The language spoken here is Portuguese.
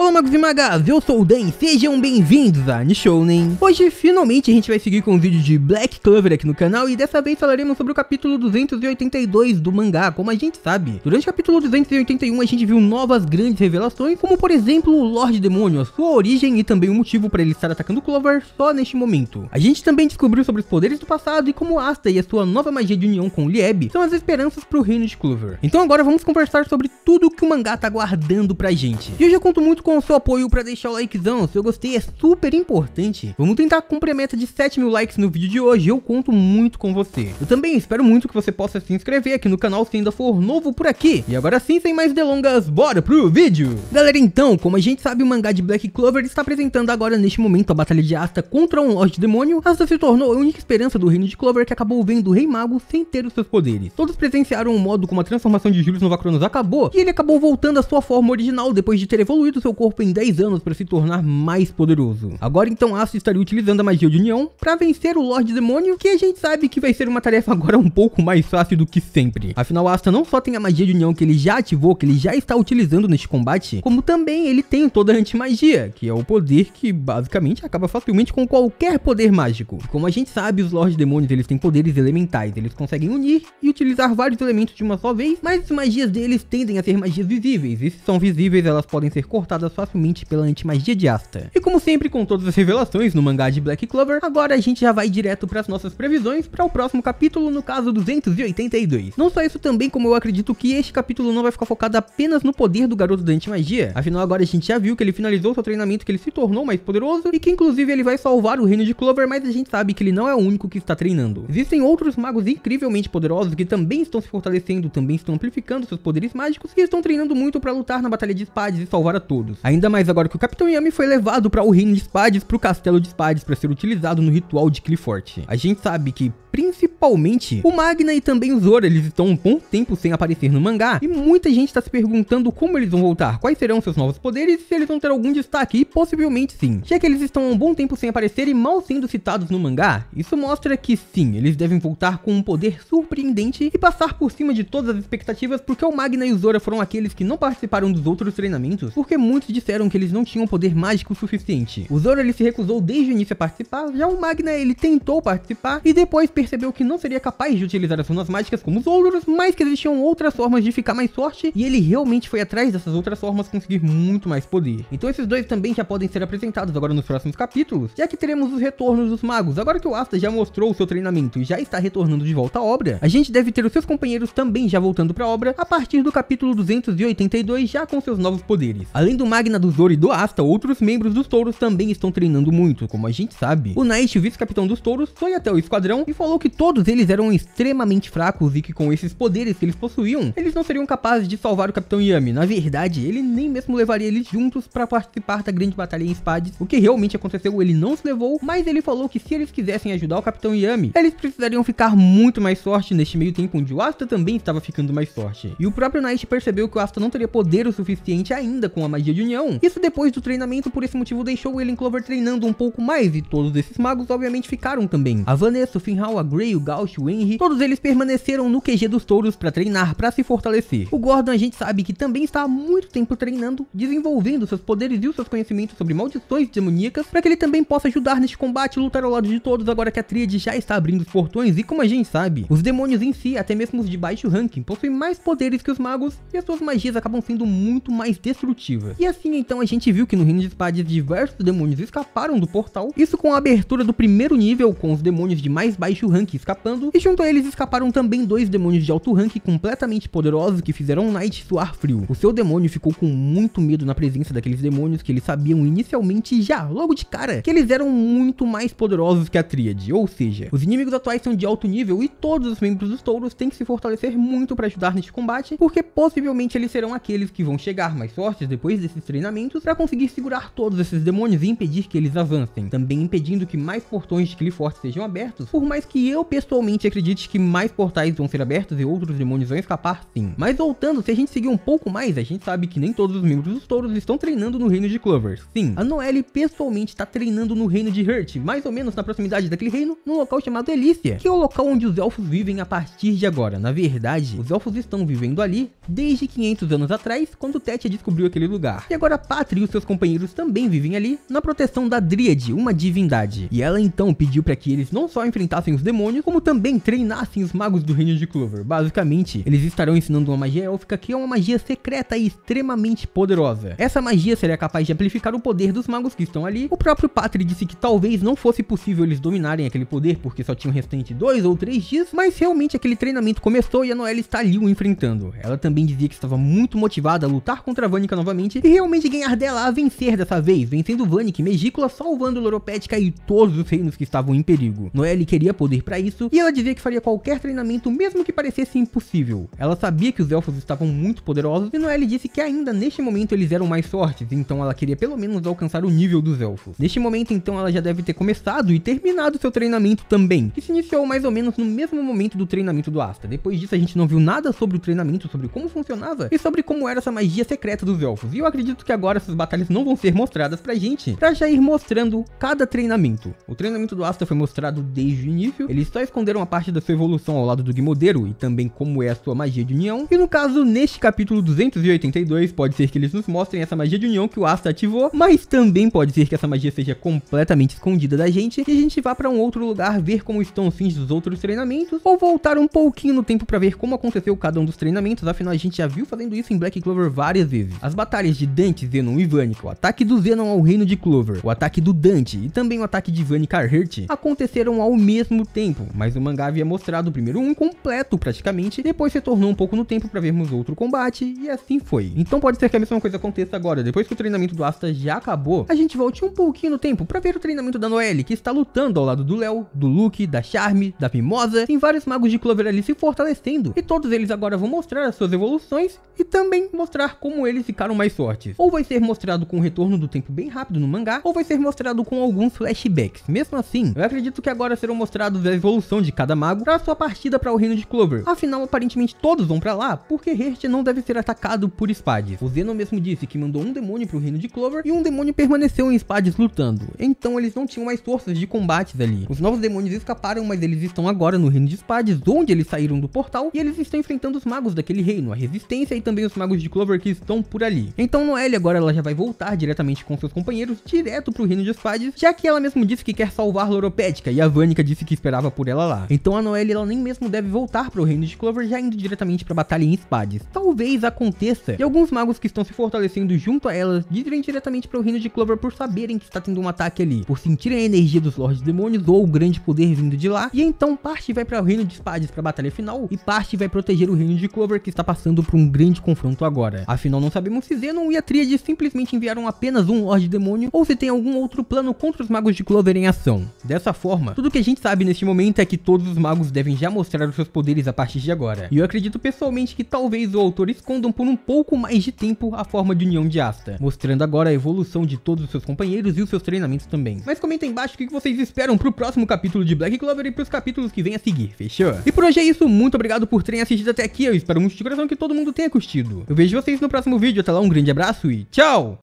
Olá magos e magas, eu sou o Dan sejam bem-vindos a Nishounen. Hoje finalmente a gente vai seguir com um vídeo de Black Clover aqui no canal e dessa vez falaremos sobre o capítulo 282 do mangá, como a gente sabe. Durante o capítulo 281 a gente viu novas grandes revelações, como por exemplo o Lorde Demônio, a sua origem e também o motivo para ele estar atacando Clover só neste momento. A gente também descobriu sobre os poderes do passado e como Asta e a sua nova magia de união com Lieb são as esperanças para o reino de Clover. Então agora vamos conversar sobre tudo que o mangá tá guardando pra gente. E hoje eu conto muito com o seu apoio para deixar o likezão, seu gostei é super importante. Vamos tentar cumprir a meta de 7 mil likes no vídeo de hoje, eu conto muito com você. Eu também espero muito que você possa se inscrever aqui no canal se ainda for novo por aqui. E agora sim, sem mais delongas, bora pro vídeo! Galera, então, como a gente sabe, o mangá de Black Clover está apresentando agora neste momento a batalha de Asta contra um Lorde Demônio. Asta se tornou a única esperança do reino de Clover que acabou vendo o Rei Mago sem ter os seus poderes. Todos presenciaram o modo como a transformação de Julius Novacronos acabou, e ele acabou voltando à sua forma original depois de ter evoluído seu corpo em 10 anos para se tornar mais poderoso. Agora então Asta estaria utilizando a magia de união para vencer o Lorde Demônio, que a gente sabe que vai ser uma tarefa agora um pouco mais fácil do que sempre. Afinal, Asta não só tem a magia de união que ele já ativou, que ele já está utilizando neste combate, como também ele tem toda a anti-magia, que é o poder que basicamente acaba facilmente com qualquer poder mágico. Como a gente sabe, os Lordes Demônios eles têm poderes elementais, eles conseguem unir e utilizar vários elementos de uma só vez, mas as magias deles tendem a ser magias visíveis, e se são visíveis elas podem ser cortadas presa facilmente pela antimagia de Asta. E como sempre, com todas as revelações no mangá de Black Clover, agora a gente já vai direto para as nossas previsões para o próximo capítulo, no caso 282. Não só isso também, como eu acredito que este capítulo não vai ficar focado apenas no poder do garoto da antimagia, afinal agora a gente já viu que ele finalizou seu treinamento, que ele se tornou mais poderoso e que inclusive ele vai salvar o reino de Clover, mas a gente sabe que ele não é o único que está treinando. Existem outros magos incrivelmente poderosos que também estão se fortalecendo, também estão amplificando seus poderes mágicos e estão treinando muito para lutar na batalha de espadas e salvar a todos. Ainda mais agora que o Capitão Yami foi levado para o reino de Spades, para o castelo de Spades, para ser utilizado no ritual de Clifford. A gente sabe que, principalmente Principalmente, o Magna e também o Zoro, eles estão um bom tempo sem aparecer no mangá, e muita gente está se perguntando como eles vão voltar, quais serão seus novos poderes, se eles vão ter algum destaque, e possivelmente sim. Já que eles estão um bom tempo sem aparecer e mal sendo citados no mangá, isso mostra que sim, eles devem voltar com um poder surpreendente e passar por cima de todas as expectativas, porque o Magna e o Zora foram aqueles que não participaram dos outros treinamentos, porque muitos disseram que eles não tinham poder mágico suficiente. O Zora ele se recusou desde o início a participar, já o Magna ele tentou participar e depois percebeu que não seria capaz de utilizar as runas mágicas como os outros, mas que existiam outras formas de ficar mais forte, e ele realmente foi atrás dessas outras formas conseguir muito mais poder. Então esses dois também já podem ser apresentados agora nos próximos capítulos, já que teremos os retornos dos magos. Agora que o Asta já mostrou o seu treinamento e já está retornando de volta à obra, a gente deve ter os seus companheiros também já voltando para a obra a partir do capítulo 282 já com seus novos poderes. Além do Magna, do Zoro e do Asta, outros membros dos Touros também estão treinando muito, como a gente sabe. O Naish, o vice-capitão dos Touros, foi até o esquadrão e falou que todos todos eles eram extremamente fracos e que com esses poderes que eles possuíam, eles não seriam capazes de salvar o Capitão Yami. Na verdade, ele nem mesmo levaria eles juntos para participar da grande batalha em Spades. O que realmente aconteceu, ele não se levou, mas ele falou que se eles quisessem ajudar o Capitão Yami, eles precisariam ficar muito mais forte neste meio tempo onde o Asta também estava ficando mais forte. E o próprio Knight percebeu que o Asta não teria poder o suficiente ainda com a magia de união. Isso depois do treinamento, por esse motivo deixou ele em Clover treinando um pouco mais e todos esses magos obviamente ficaram também. A Vanessa, o Finhal, a Grey, o Gaucho, Henry, todos eles permaneceram no QG dos Touros para treinar, para se fortalecer. O Gordon a gente sabe que também está há muito tempo treinando, desenvolvendo seus poderes e os seus conhecimentos sobre maldições demoníacas, para que ele também possa ajudar neste combate e lutar ao lado de todos agora que a tríade já está abrindo os portões e como a gente sabe, os demônios em si, até mesmo os de baixo ranking, possuem mais poderes que os magos e as suas magias acabam sendo muito mais destrutivas. E assim então a gente viu que no Reino de Espadas diversos demônios escaparam do portal, isso com a abertura do primeiro nível com os demônios de mais baixo ranking escapando escapando, e junto a eles escaparam também dois demônios de alto rank completamente poderosos que fizeram Knight suar frio. O seu demônio ficou com muito medo na presença daqueles demônios que eles sabiam inicialmente já, logo de cara, que eles eram muito mais poderosos que a tríade, ou seja, os inimigos atuais são de alto nível e todos os membros dos touros têm que se fortalecer muito para ajudar neste combate, porque possivelmente eles serão aqueles que vão chegar mais fortes depois desses treinamentos para conseguir segurar todos esses demônios e impedir que eles avancem, também impedindo que mais portões de Clifford sejam abertos, por mais que eu pessoalmente pessoalmente acredite que mais portais vão ser abertos e outros demônios vão escapar sim. Mas voltando, se a gente seguir um pouco mais, a gente sabe que nem todos os membros dos touros estão treinando no reino de Clover. Sim, a Noelle pessoalmente está treinando no reino de Hurt, mais ou menos na proximidade daquele reino, num local chamado Elícia, que é o local onde os elfos vivem a partir de agora. Na verdade, os elfos estão vivendo ali desde 500 anos atrás, quando Tetia descobriu aquele lugar. E agora Patri e os seus companheiros também vivem ali, na proteção da Dríade, uma divindade. E ela então pediu para que eles não só enfrentassem os demônios, como como também treinassem os magos do reino de Clover. Basicamente, eles estarão ensinando uma magia élfica que é uma magia secreta e extremamente poderosa. Essa magia seria capaz de amplificar o poder dos magos que estão ali. O próprio Patri disse que talvez não fosse possível eles dominarem aquele poder porque só tinham restante dois ou três dias, mas realmente aquele treinamento começou e a Noelle está ali o enfrentando. Ela também dizia que estava muito motivada a lutar contra a Vanica novamente e realmente ganhar dela a vencer dessa vez, vencendo Vanik e Megícola, salvando Loropética e todos os reinos que estavam em perigo. Noelle queria poder para isso e ela dizia que faria qualquer treinamento mesmo que parecesse impossível. Ela sabia que os elfos estavam muito poderosos e Noelle disse que ainda neste momento eles eram mais fortes, então ela queria pelo menos alcançar o nível dos elfos. Neste momento então ela já deve ter começado e terminado seu treinamento também, que se iniciou mais ou menos no mesmo momento do treinamento do Asta. Depois disso a gente não viu nada sobre o treinamento, sobre como funcionava e sobre como era essa magia secreta dos elfos. E eu acredito que agora essas batalhas não vão ser mostradas pra gente, pra já ir mostrando cada treinamento. O treinamento do Asta foi mostrado desde o início, ele só escondeu esconderam uma parte da sua evolução ao lado do Guimodeiro e também como é a sua magia de união. E no caso, neste capítulo 282, pode ser que eles nos mostrem essa magia de união que o Asta ativou, mas também pode ser que essa magia seja completamente escondida da gente e a gente vá para um outro lugar ver como estão os fins dos outros treinamentos, ou voltar um pouquinho no tempo para ver como aconteceu cada um dos treinamentos, afinal a gente já viu fazendo isso em Black Clover várias vezes. As batalhas de Dante, Zenon e Vanica, o ataque do Zenon ao reino de Clover, o ataque do Dante e também o ataque de Vanica Hurt aconteceram ao mesmo tempo, mas o mangá havia mostrado o primeiro um completo praticamente, depois se tornou um pouco no tempo para vermos outro combate, e assim foi. Então pode ser que a mesma coisa aconteça agora, depois que o treinamento do Asta já acabou, a gente volte um pouquinho no tempo para ver o treinamento da Noelle, que está lutando ao lado do Léo, do Luke, da Charme, da Mimosa, tem vários magos de Clover ali se fortalecendo, e todos eles agora vão mostrar as suas evoluções e também mostrar como eles ficaram mais fortes. Ou vai ser mostrado com o retorno do tempo bem rápido no mangá, ou vai ser mostrado com alguns flashbacks. Mesmo assim, eu acredito que agora serão mostrados as evoluções de cada mago para sua partida para o reino de Clover. Afinal, aparentemente todos vão para lá, porque Hert não deve ser atacado por Spades. O Zeno mesmo disse que mandou um demônio para o reino de Clover e um demônio permaneceu em Spades lutando. Então eles não tinham mais forças de combates ali. Os novos demônios escaparam, mas eles estão agora no reino de Spades, onde eles saíram do portal, e eles estão enfrentando os magos daquele reino, a resistência e também os magos de Clover que estão por ali. Então Noelle agora ela já vai voltar diretamente com seus companheiros direto para o reino de Spades, já que ela mesmo disse que quer salvar Loropédica e a Vânica disse que esperava por ela lá. Então a Noelle ela nem mesmo deve voltar para o reino de Clover já indo diretamente para a batalha em Spades. Talvez aconteça e alguns magos que estão se fortalecendo junto a elas dizem diretamente para o reino de Clover por saberem que está tendo um ataque ali, por sentirem a energia dos Lordes Demônios ou o grande poder vindo de lá. E então parte vai para o reino de Spades para a batalha final e parte vai proteger o reino de Clover que está passando por um grande confronto agora. Afinal não sabemos se Zenon e a Tríade simplesmente enviaram apenas um Lorde Demônio ou se tem algum outro plano contra os magos de Clover em ação. Dessa forma, tudo que a gente sabe neste momento é que todos os magos devem já mostrar os seus poderes a partir de agora. E eu acredito pessoalmente que talvez o autor escondam por um pouco mais de tempo a forma de união de Asta, mostrando agora a evolução de todos os seus companheiros e os seus treinamentos também. Mas comenta aí embaixo o que vocês esperam pro próximo capítulo de Black Clover e pros capítulos que vêm a seguir, fechou? E por hoje é isso, muito obrigado por terem assistido até aqui, eu espero muito de coração que todo mundo tenha curtido. Eu vejo vocês no próximo vídeo, até lá, um grande abraço e tchau!